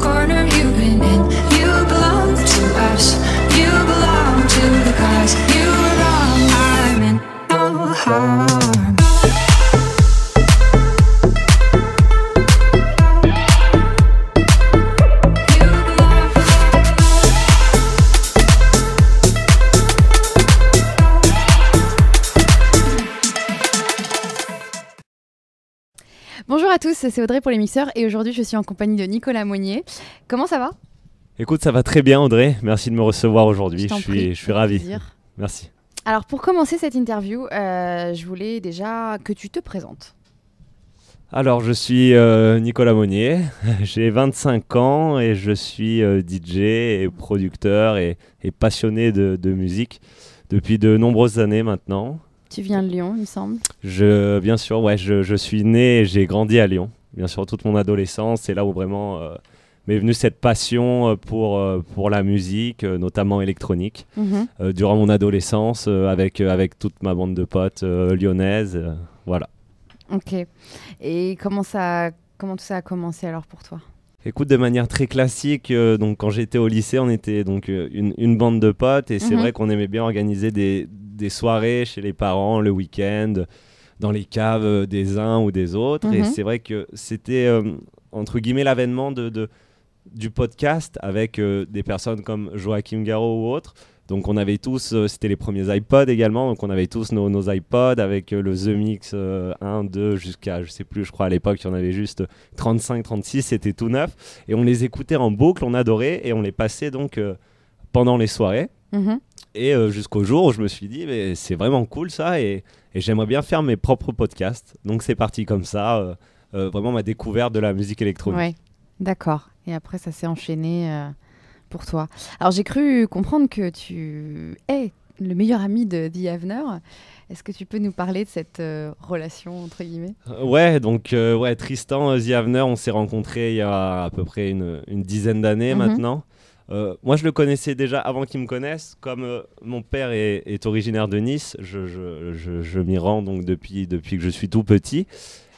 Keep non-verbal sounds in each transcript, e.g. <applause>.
corner you in Bonjour à tous, c'est Audrey pour les mixeurs et aujourd'hui je suis en compagnie de Nicolas Monnier. Comment ça va Écoute, ça va très bien Audrey, merci de me recevoir aujourd'hui, je, suis, je suis ravi. Merci. Alors pour commencer cette interview, euh, je voulais déjà que tu te présentes. Alors je suis euh, Nicolas Monnier, <laughs> j'ai 25 ans et je suis euh, DJ et producteur et, passionné de musique depuis de nombreuses années maintenant. Tu viens de Lyon, il me semble. Je, bien sûr, ouais, je, je suis né et j'ai grandi à Lyon. Bien sûr, toute mon adolescence, c'est là où vraiment euh, m'est venue cette passion euh, pour, euh, pour la musique, notamment électronique. Mhm. durant mon adolescence, avec, avec toute ma bande de potes lyonnaises, voilà. Ok. Et comment, ça, comment tout ça a commencé alors pour toi Écoute, de manière très classique, donc quand j'étais au lycée, on était donc une, une bande de potes et c'est mhm. vrai qu'on aimait bien organiser des, des soirées chez les parents le week-end, dans les caves euh, des uns ou des autres. Et mhm. c'est vrai que c'était, euh, entre guillemets, l'avènement de, du podcast avec euh, des personnes comme Joachim Garraud ou autres. Donc on avait tous, c'était les premiers iPods également, donc on avait tous nos, iPods avec le The Mix 1, 2 jusqu'à, je sais plus, je crois à l'époque, il y en avait juste 35, 36, c'était tout neuf. Et on les écoutait en boucle, on adorait et on les passait donc pendant les soirées. Mhm. Et euh, jusqu'au jour où je me suis dit, mais c'est vraiment cool ça, et, j'aimerais bien faire mes propres podcasts. Donc c'est parti comme ça, euh, euh, vraiment ma découverte de la musique électronique. Oui, d'accord. Et après, ça s'est enchaîné pour toi. Alors j'ai cru comprendre que tu es le meilleur ami de The Avener. Est-ce que tu peux nous parler de cette relation entre guillemets Ouais, donc ouais, Tristan The Avener, on s'est rencontrés il y a à peu près une, une dizaine d'années mhm. maintenant. Euh, moi, je le connaissais déjà avant qu'il me connaisse. Comme euh, mon père est, originaire de Nice, je, m'y rends donc depuis, que je suis tout petit.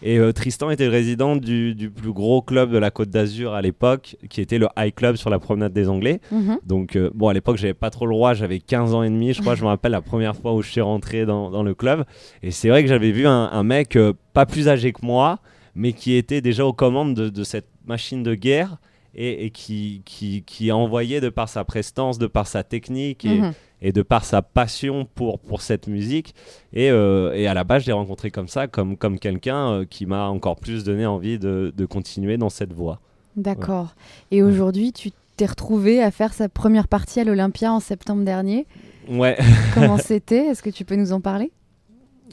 Et euh, Tristan était le résident du, plus gros club de la Côte d'Azur à l'époque, qui était le High Club sur la promenade des Anglais. Mhm. Donc, bon, à l'époque, j'avais pas trop le droit, j'avais 15 ans et demi, je crois, je me rappelle la première fois où je suis rentré dans, le club. Et c'est vrai que j'avais vu un, mec pas plus âgé que moi, mais qui était déjà aux commandes de cette machine de guerre et, qui, qui, qui, envoyait de par sa prestance, de par sa technique et, mhm. de par sa passion pour, pour cette musique. Euh, et, à la base, je l'ai rencontré comme ça, comme, comme quelqu'un euh, qui m'a encore plus donné envie de, de continuer dans cette voie. D'accord. Et aujourd'hui, tu t'es retrouvé à faire sa première partie à l'Olympia en septembre dernier. Ouais. <laughs> Comment <laughs> c'était Est-ce que tu peux nous en parler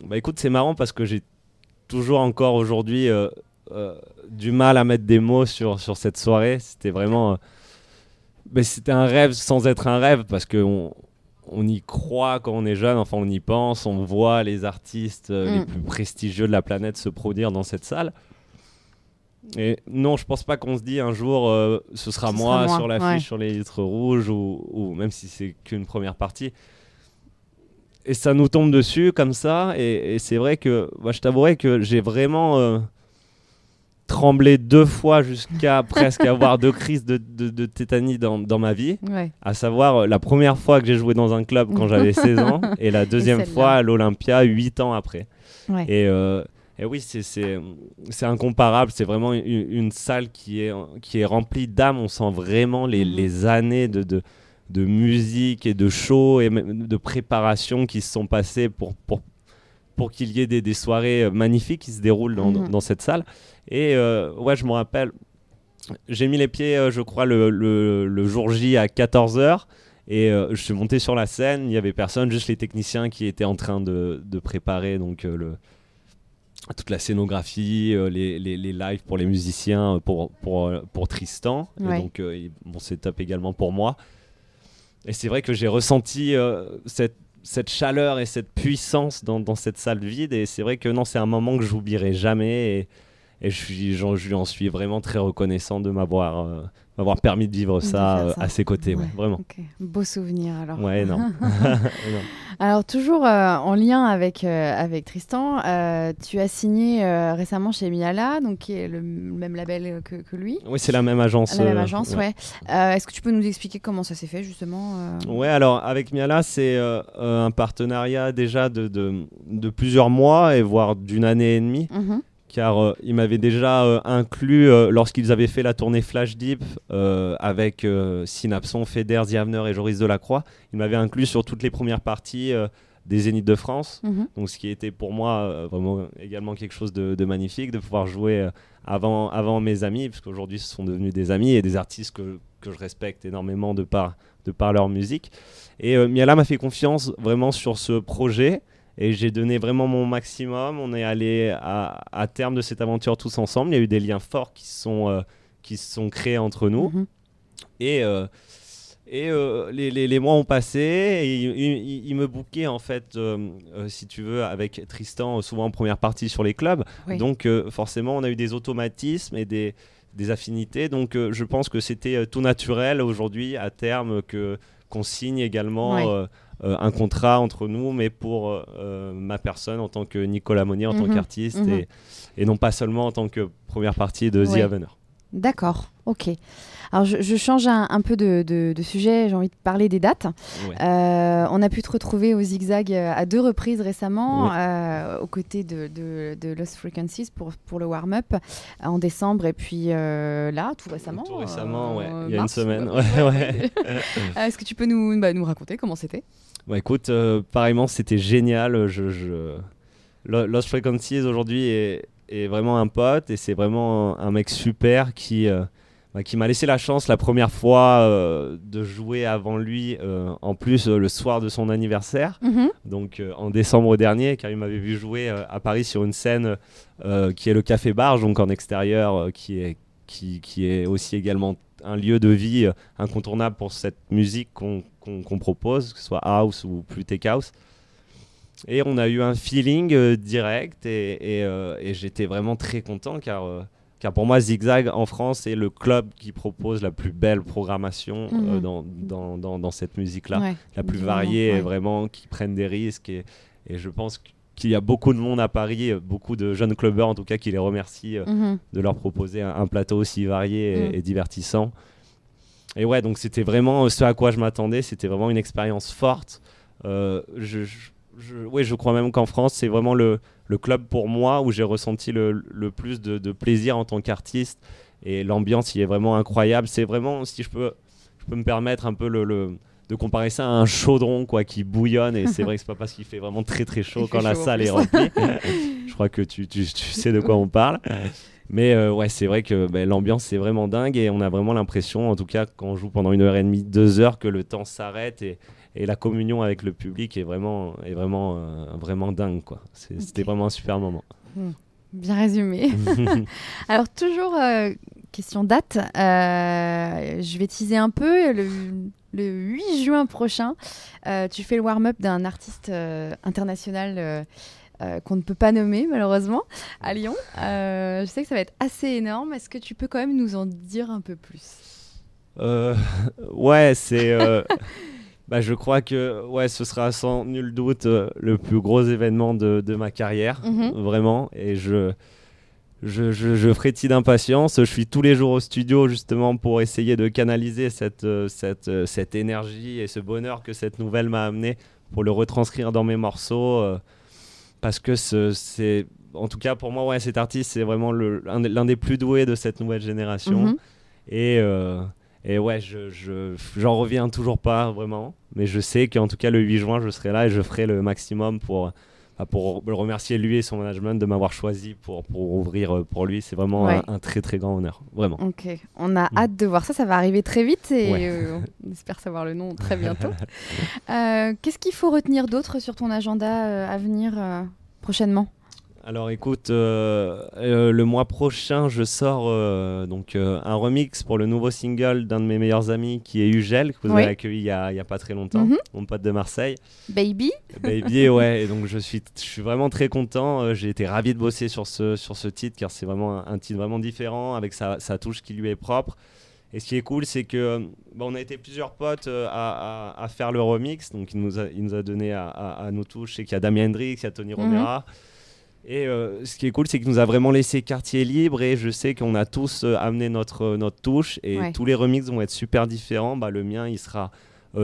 Bah écoute, c'est marrant parce que j'ai toujours encore aujourd'hui euh, euh, du mal à mettre des mots sur, sur cette soirée. C'était vraiment. Euh, mais c'était un rêve sans être un rêve parce que on, y croit quand on est jeune, enfin on y pense, on voit les artistes euh, les mm. plus prestigieux de la planète se produire dans cette salle. Et non, je pense pas qu'on se dit un jour ce sera moi sur l'affiche sur les litres rouges ou, même si c'est qu'une première partie. Et ça nous tombe dessus comme ça. Et, c'est vrai que bah, je t'avouerai que j'ai vraiment tremblé deux fois jusqu'à <laughs> presque avoir deux crises de, de, tétanie dans, dans, ma vie. À savoir euh, la première fois que j'ai joué dans un club quand j'avais 16 <laughs> ans et la deuxième fois à l'Olympia 8 ans après. Et, euh, et, oui, c'est incomparable. C'est vraiment une, salle qui est, qui est remplie d'âmes. On sent vraiment les, mhm. les années de, de, de, musique et de show et de préparation qui se sont passées pour, pour pour qu'il y ait des, soirées euh, magnifiques qui se déroulent dans, mhm. cette salle. Et euh, ouais, je me rappelle, j'ai mis les pieds, euh, je crois, le, jour J à 14h. Et je suis monté sur la scène, il n'y avait personne, juste les techniciens qui étaient en train de, préparer donc, le, toute la scénographie, les, les, lives pour les musiciens, pour, pour, pour Tristan. donc, mon setup également pour moi. Et c'est vrai que j'ai ressenti cette cette chaleur et cette puissance dans, cette salle vide. Et c'est vrai que non, c'est un moment que j'oublierai jamais. Et et je, lui en suis vraiment très reconnaissant de m'avoir euh, m'avoir permis de vivre euh, ça, à ses côtés, vraiment. Beau souvenir alors. Ouais, non. <laughs> <laughs> alors toujours euh, en lien avec, avec Tristan, tu as signé récemment chez Miala, donc qui est le même label que, lui. Oui, c'est la même agence. La même agence, ouais. Est-ce que tu peux nous expliquer comment ça s'est fait justement Ouais, alors avec Miala, c'est un partenariat déjà de, de, plusieurs mois et voire d'une année et demie. Mm-hmm car euh, ils m'avaient déjà euh, inclus euh, lorsqu'ils avaient fait la tournée Flash Deep avec Synapson, Feder, Ziavner et Joris Delacroix. Ils m'avaient inclus sur toutes les premières parties des Zéniths de France. Mhm. Donc, ce qui était pour moi vraiment également quelque chose de, magnifique de pouvoir jouer avant, avant mes amis, puisqu'aujourd'hui ce sont devenus des amis et des artistes que, je respecte énormément de par, de par leur musique. Et Miala m'a fait confiance vraiment sur ce projet et j'ai donné vraiment mon maximum. On est allé à, terme de cette aventure tous ensemble. Il y a eu des liens forts qui se sont, euh, sont créés entre nous. Mhm. Et, euh, et euh, les, mois ont passé. il, me bouquait, en fait, si tu veux, avec Tristan, souvent en première partie sur les clubs. Donc, forcément, on a eu des automatismes et des, des affinités. Donc, je pense que c'était tout naturel aujourd'hui, à terme, que on signe également euh, euh, un contrat entre nous, mais pour euh, ma personne en tant que Nicolas Monnier, en tant mhm. qu'artiste, mhm. et, non pas seulement en tant que première partie de The D'accord, ok. Alors je, change un, peu de, sujet, j'ai envie de parler des dates. Euh, on a pu te retrouver au Zigzag euh, à deux reprises récemment, euh, aux côtés de, de, Lost Frequencies pour, pour le warm-up en décembre et puis là, tout récemment. Tout récemment, ouais. il y a une semaine. <laughs> Est-ce que tu peux nous, bah, nous raconter comment c'était bah, Écoute, pareillement, c'était génial. Je, je... Lost Frequencies aujourd'hui est, vraiment un pote et c'est vraiment un mec super qui, qui m'a laissé la chance la première fois euh, de jouer avant lui, euh, en plus euh, le soir de son anniversaire, mhm. donc en décembre dernier, car il m'avait vu jouer à Paris sur une scène qui est le Café Barge, donc en extérieur, qui, est, qui, est aussi également un lieu de vie incontournable pour cette musique qu'on propose, que ce soit house ou plus tech house. Et on a eu un feeling direct et, et j'étais vraiment très content car car pour moi, Zigzag en France est le club qui propose la plus belle programmation euh, mhm. dans, dans, dans, cette musique-là, la plus variée, et vraiment qui prennent des risques. Et, et je pense qu'il y a beaucoup de monde à Paris, euh, beaucoup de jeunes clubbers en tout cas, qui les remercient euh, mhm. de leur proposer un, plateau aussi varié mhm. et, divertissant. Et ouais, donc c'était vraiment ce à quoi je m'attendais, c'était vraiment une expérience forte. je je, je crois même qu'en France, c'est vraiment le, club pour moi où j'ai ressenti le, plus de, plaisir en tant qu'artiste. Et l'ambiance, il est vraiment incroyable. C'est vraiment, si je peux, je peux me permettre un peu le, de comparer ça à un chaudron quoi qui bouillonne et c'est vrai que c'est pas parce qu'il fait vraiment très très chaud quand la salle est remplie <laughs> je crois que tu, sais de quoi on parle mais euh, ouais c'est vrai que ben, l'ambiance c'est vraiment dingue et on a vraiment l'impression en tout cas quand on joue pendant une heure et demie deux heures que le temps s'arrête et, et la communion avec le public est vraiment, est vraiment, euh, vraiment dingue. Quoi. C'était vraiment un super moment. Hmm. Bien résumé. <laughs> Alors, toujours euh, question date, euh, je vais teaser un peu. Le, 8 juin prochain, tu fais le warm-up d'un artiste international. qu'on ne peut pas nommer malheureusement à Lyon. je sais que ça va être assez énorme. Est-ce que tu peux quand même nous en dire un peu plus <laughs> Ouais, c'est <laughs> bah, je crois que ouais, ce sera sans nul doute euh, le plus gros événement de, ma carrière, mhm. vraiment. Et je, je, frétille d'impatience. Je suis tous les jours au studio justement pour essayer de canaliser cette, euh, cette, euh, cette énergie et ce bonheur que cette nouvelle m'a amené pour le retranscrire dans mes morceaux. parce que c'est. en tout cas, pour moi, ouais, cet artiste, c'est vraiment l'un des plus doués de cette nouvelle génération. Mhm. Et. Et ouais, je, j'en reviens toujours pas vraiment. Mais je sais qu'en tout cas, le 8 juin, je serai là et je ferai le maximum pour, bah, pour le remercier lui et son management de m'avoir choisi pour, pour ouvrir euh, pour lui. C'est vraiment un, très très grand honneur. Vraiment. Ok, on a mm. hâte de voir ça. Ça va arriver très vite et euh, on <laughs> espère savoir le nom très bientôt. <laughs> Euh, qu'est-ce qu'il faut retenir d'autre sur ton agenda à venir prochainement alors écoute, euh, euh, le mois prochain, je sors euh, donc un remix pour le nouveau single d'un de mes meilleurs amis qui est Ugel, que vous avez accueilli il y, a, pas très longtemps, mhm. mon pote de Marseille. Baby. Baby, <laughs> ouais. Et donc je suis, vraiment très content. J'ai été ravi de bosser sur ce, sur ce titre car c'est vraiment un, titre vraiment différent avec sa, touche qui lui est propre. Et ce qui est cool, c'est que bah, on a été plusieurs potes à, faire le remix. Donc, il nous a, nous a donné à, à nos touches. C'est qu'il y a Damien Hendrix, il y a Tony mhm. Romera. Et euh, ce qui est cool, c'est qu'il nous a vraiment laissé quartier libre et je sais qu'on a tous euh, amené notre, euh, notre touche et tous les remixes vont être super différents. Bah, le mien, il sera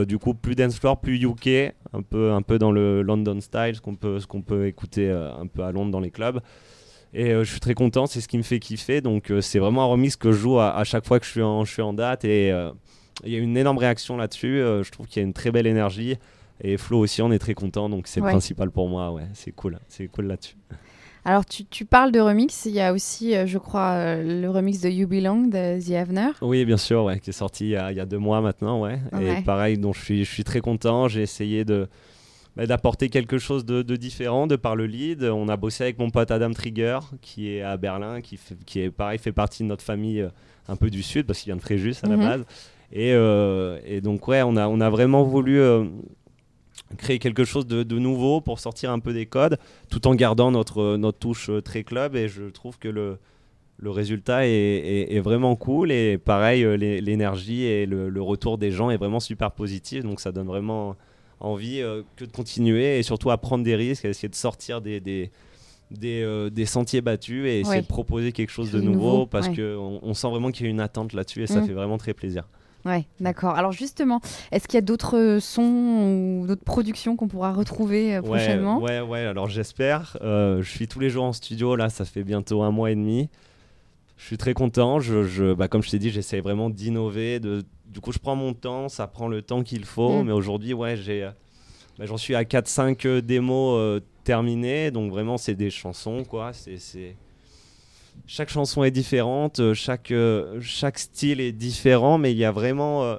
du coup plus dance floor, plus UK, un peu, un peu dans le London style, ce qu'on peut, ce qu'on peut écouter un peu à Londres dans les clubs. Et je suis très content, c'est ce qui me fait kiffer. Donc c'est vraiment un remix que je joue à, chaque fois que je suis en, je suis en date et il y a une énorme réaction là-dessus. je trouve qu'il y a une très belle énergie. Et Flo aussi, on est très content, donc c'est le principal pour moi. Ouais, c'est cool, c'est cool là-dessus. Alors, tu, parles de remix. Il y a aussi, euh, je crois, euh, le remix de You Belong de The Avener. Oui, bien sûr, ouais, qui est sorti il y, a, deux mois maintenant. Ouais. Et pareil, donc, je, suis, très content. J'ai essayé de bah, d'apporter quelque chose de, différent de par le lead. On a bossé avec mon pote Adam Trigger, qui est à Berlin, qui, fait, qui est pareil, fait partie de notre famille euh, un peu du Sud, parce qu'il vient de Fréjus à la mhm. base. Et, donc, ouais, on a vraiment voulu créer quelque chose de, nouveau pour sortir un peu des codes, tout en gardant notre, euh, notre touche euh, très club. Et je trouve que le, le résultat est, vraiment cool. Et pareil, euh, l'énergie et le, retour des gens est vraiment super positif. Donc ça donne vraiment envie que de continuer et surtout à prendre des risques, à essayer de sortir des, des, des, sentiers battus et essayer de proposer quelque chose de nouveau, parce que qu'on on sent vraiment qu'il y a une attente là-dessus et ça mm. fait vraiment très plaisir. Ouais, d'accord. Alors justement, est-ce qu'il y a d'autres sons ou d'autres productions qu'on pourra retrouver euh, prochainement ouais, ouais, alors j'espère. Euh, je suis tous les jours en studio, là, ça fait bientôt un mois et demi. Je suis très content. Je, bah, comme je t'ai dit, j'essaie vraiment d'innover. De... Du coup, je prends mon temps, ça prend le temps qu'il faut. Mm. Mais aujourd'hui, ouais, j'ai, euh, bah, j'en suis à 4-5 démos terminées. Donc vraiment, c'est des chansons, quoi. c'est chaque chanson est différente, euh, chaque, euh, chaque style est différent, mais il y a vraiment. Euh,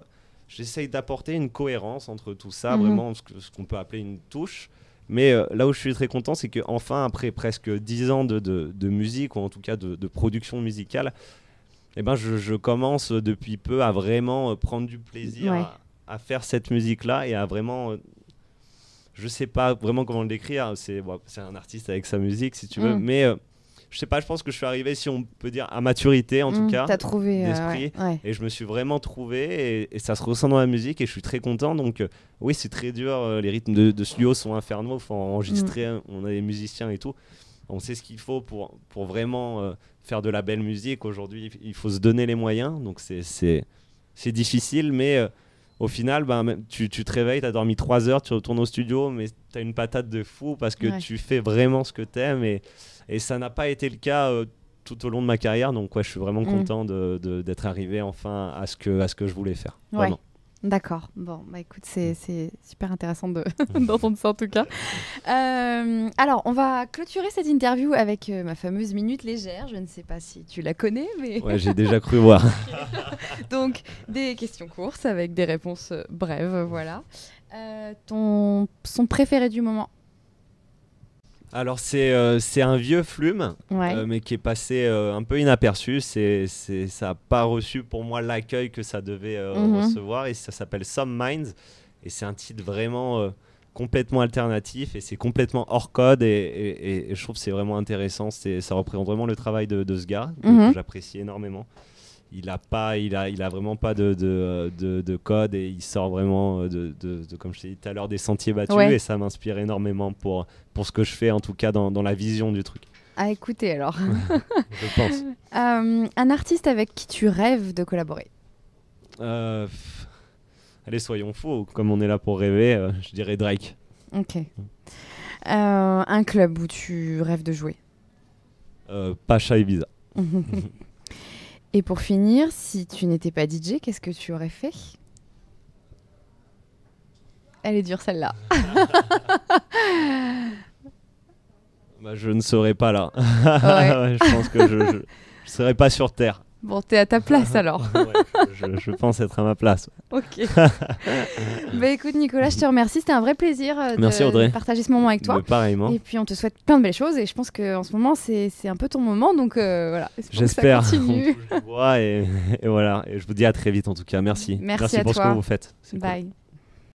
j'essaye d'apporter une cohérence entre tout ça, mhm. vraiment ce, qu'on peut appeler une touche. Mais là où je suis très content, c'est qu'enfin, après presque 10 ans de, de, musique, ou en tout cas de, production musicale, et eh ben, je, commence depuis peu à vraiment prendre du plaisir à, faire cette musique-là et à vraiment je sais pas vraiment comment le décrire. C'est bon, un artiste avec sa musique, si tu veux, mm. mais je sais pas, je pense que je suis arrivé, si on peut dire, à maturité en tout mm, cas. as trouvé. Euh, et je me suis vraiment trouvé et, ça se ressent dans la musique et je suis très content. Donc, euh, oui, c'est très dur. Euh, les rythmes de, studio sont infernaux. faut enregistrer. Mm. On a des musiciens et tout. On sait ce qu'il faut pour, pour vraiment faire de la belle musique. Aujourd'hui, il faut se donner les moyens. Donc, c'est difficile, mais au final, ben, tu, te réveilles, tu as dormi 3 heures, tu retournes au studio, mais tu as une patate de fou parce que tu fais vraiment ce que tu aimes. Et, et ça n'a pas été le cas euh, tout au long de ma carrière. Donc, ouais, je suis vraiment mm. content d'être de, d'être arrivé enfin à ce, que, à ce que je voulais faire. Vraiment. D'accord. Bon, bah écoute, c'est super intéressant <laughs> <laughs> d'entendre ça en tout cas. Euh, alors, on va clôturer cette interview avec euh, ma fameuse minute légère. Je ne sais pas si tu la connais, mais. Ouais, j'ai <laughs> déjà cru voir. Donc, des questions courtes avec des réponses euh, brèves, voilà. ton son préféré du moment alors euh, c'est un vieux flume, euh, mais qui est passé euh, un peu inaperçu. C'est ça n'a pas reçu pour moi l'accueil que ça devait mhm. recevoir. Et ça s'appelle Some Minds. Et c'est un titre vraiment complètement alternatif et c'est complètement hors code. Et, et, je trouve que c'est vraiment intéressant. Ça représente vraiment le travail de, ce gars, mhm. j'apprécie énormément il a pas, il a, il a vraiment pas de, de, code et il sort vraiment euh, de, comme je t'ai dit tout à l'heure, des sentiers battus et ça m'inspire énormément pour, pour ce que je fais, en tout cas dans, la vision du truc. À écouter alors. <laughs> je pense. Euh, un artiste avec qui tu rêves de collaborer euh, Allez, soyons fous, comme on est là pour rêver, je dirais Drake. Ok. un club où tu rêves de jouer Pacha Ibiza. <laughs> Et pour finir, si tu n'étais pas DJ, qu'est-ce que tu aurais fait Elle est dure celle-là. <laughs> Bah, je ne serais pas là. <laughs> je pense que je ne serais pas sur Terre. Bon, t'es à ta place <laughs> alors. je, pense être à ma place. ok. <laughs> bah écoute, Nicolas, je te remercie. C'était un vrai plaisir euh, de, partager ce moment avec toi. pareillement. Et puis, on te souhaite plein de belles choses. Et je pense qu'en ce moment, c'est un peu ton moment. Donc euh, voilà. J'espère. <laughs> Je et, et, voilà. Et je vous dis à très vite en tout cas. Merci. Merci, Merci pour ce que vous faites. Bye.